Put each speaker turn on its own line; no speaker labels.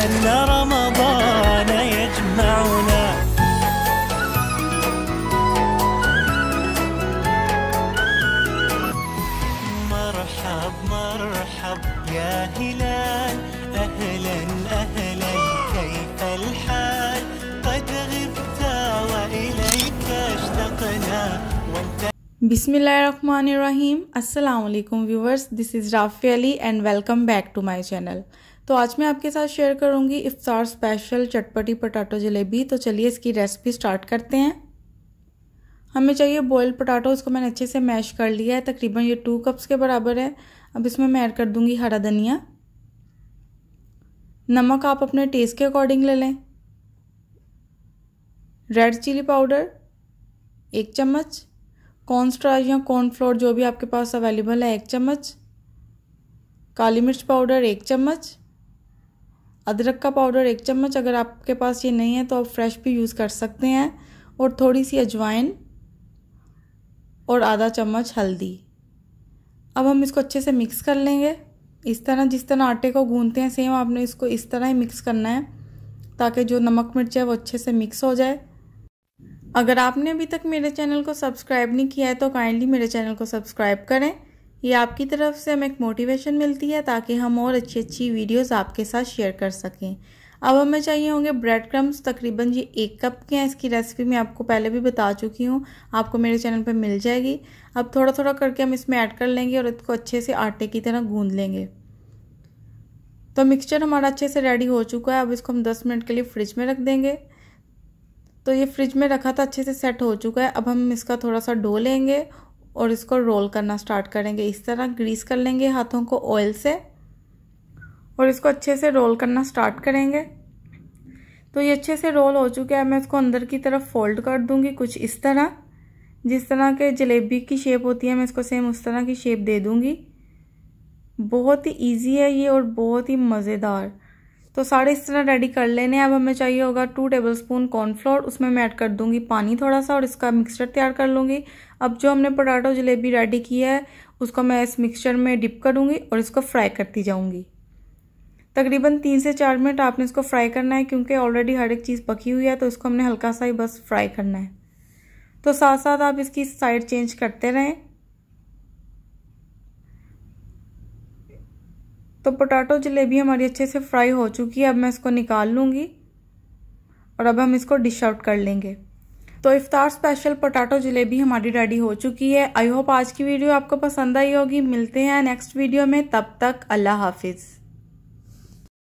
أن رمضان يجمعنا مرحب مرحب يا هلال أهلا أهلا كيف الحال قد غبت وإليك اشتقنا وانت Bismillahirrahmanirrahim. Assalamu alaikum viewers. This is Rafi Ali and welcome back to my channel. तो आज मैं आपके साथ शेयर करूंगी इफ्तार स्पेशल चटपटी पटाटो जलेबी तो चलिए इसकी रेसिपी स्टार्ट करते हैं हमें चाहिए बॉयल्ड पटाटो इसको मैंने अच्छे से मैश कर लिया है तकरीबन ये टू कप्स के बराबर है अब इसमें मैं ऐड कर दूंगी हरा धनिया नमक आप अपने टेस्ट के अकॉर्डिंग ले लें रेड चिली पाउडर एक चम्मच कॉर्नस्टार्च या कॉर्नफ्लोर जो भी आपके पास अवेलेबल है एक चम्मच काली मिर्च पाउडर एक चम्मच अदरक का पाउडर एक चम्मच अगर आपके पास ये नहीं है तो आप फ्रेश भी यूज़ कर सकते हैं और थोड़ी सी अजवाइन और आधा चम्मच हल्दी अब हम इसको अच्छे से मिक्स कर लेंगे इस तरह जिस तरह आटे को गूंदते हैं सेम आपने इसको इस तरह ही मिक्स करना है ताकि जो नमक मिर्च है वो अच्छे से मिक्स हो जाए अगर आपने अभी तक मेरे चैनल को सब्सक्राइब नहीं किया है तो काइंडली मेरे चैनल को सब्सक्राइब करें ये आपकी तरफ से हमें एक मोटिवेशन मिलती है ताकि हम और अच्छी अच्छी वीडियोस आपके साथ शेयर कर सकें अब हमें चाहिए होंगे ब्रेड क्रम्स तकरीबन ये एक कप के हैं इसकी रेसिपी मैं आपको पहले भी बता चुकी हूँ आपको मेरे चैनल पर मिल जाएगी अब थोड़ा थोड़ा करके हम इसमें ऐड कर लेंगे और इसको अच्छे से आटे की तरह गूँध लेंगे तो मिक्सचर हमारा अच्छे से रेडी हो चुका है अब इसको हम 10 मिनट के लिए फ्रिज में रख देंगे तो ये फ्रिज में रखा था अच्छे से सेट हो चुका है अब हम इसका थोड़ा सा डो लेंगे और इसको रोल करना स्टार्ट करेंगे इस तरह ग्रीस कर लेंगे हाथों को ऑयल से और इसको अच्छे से रोल करना स्टार्ट करेंगे तो ये अच्छे से रोल हो चुका है मैं इसको अंदर की तरफ फोल्ड कर दूंगी कुछ इस तरह जिस तरह के जलेबी की शेप होती है मैं इसको सेम उस तरह की शेप दे दूंगी बहुत ही ईजी है ये और बहुत ही मज़ेदार तो सारे इस तरह रेडी कर लेने अब हमें चाहिए होगा टू टेबल स्पून कॉर्नफ्लोर उसमें मैं ऐड कर दूंगी पानी थोड़ा सा और इसका मिक्सचर तैयार कर लूँगी अब जो हमने पटाटो जलेबी रेडी की है उसको मैं इस मिक्सचर में डिप करूंगी और इसको फ्राई करती जाऊँगी तकरीबन तीन से चार मिनट आपने इसको फ्राई करना है क्योंकि ऑलरेडी हर एक चीज़ पकी हुई है तो इसको हमने हल्का सा ही बस फ्राई करना है तो साथ साथ आप इसकी साइड चेंज करते रहें तो पोटैटो जलेबी हमारी अच्छे से फ्राई हो चुकी है अब मैं इसको निकाल लूँगी और अब हम इसको डिश आउट कर लेंगे तो इफ्तार स्पेशल पोटैटो जलेबी हमारी रेडी हो चुकी है आई होप आज की वीडियो आपको पसंद आई होगी मिलते हैं नेक्स्ट वीडियो में तब तक अल्लाह हाफिज़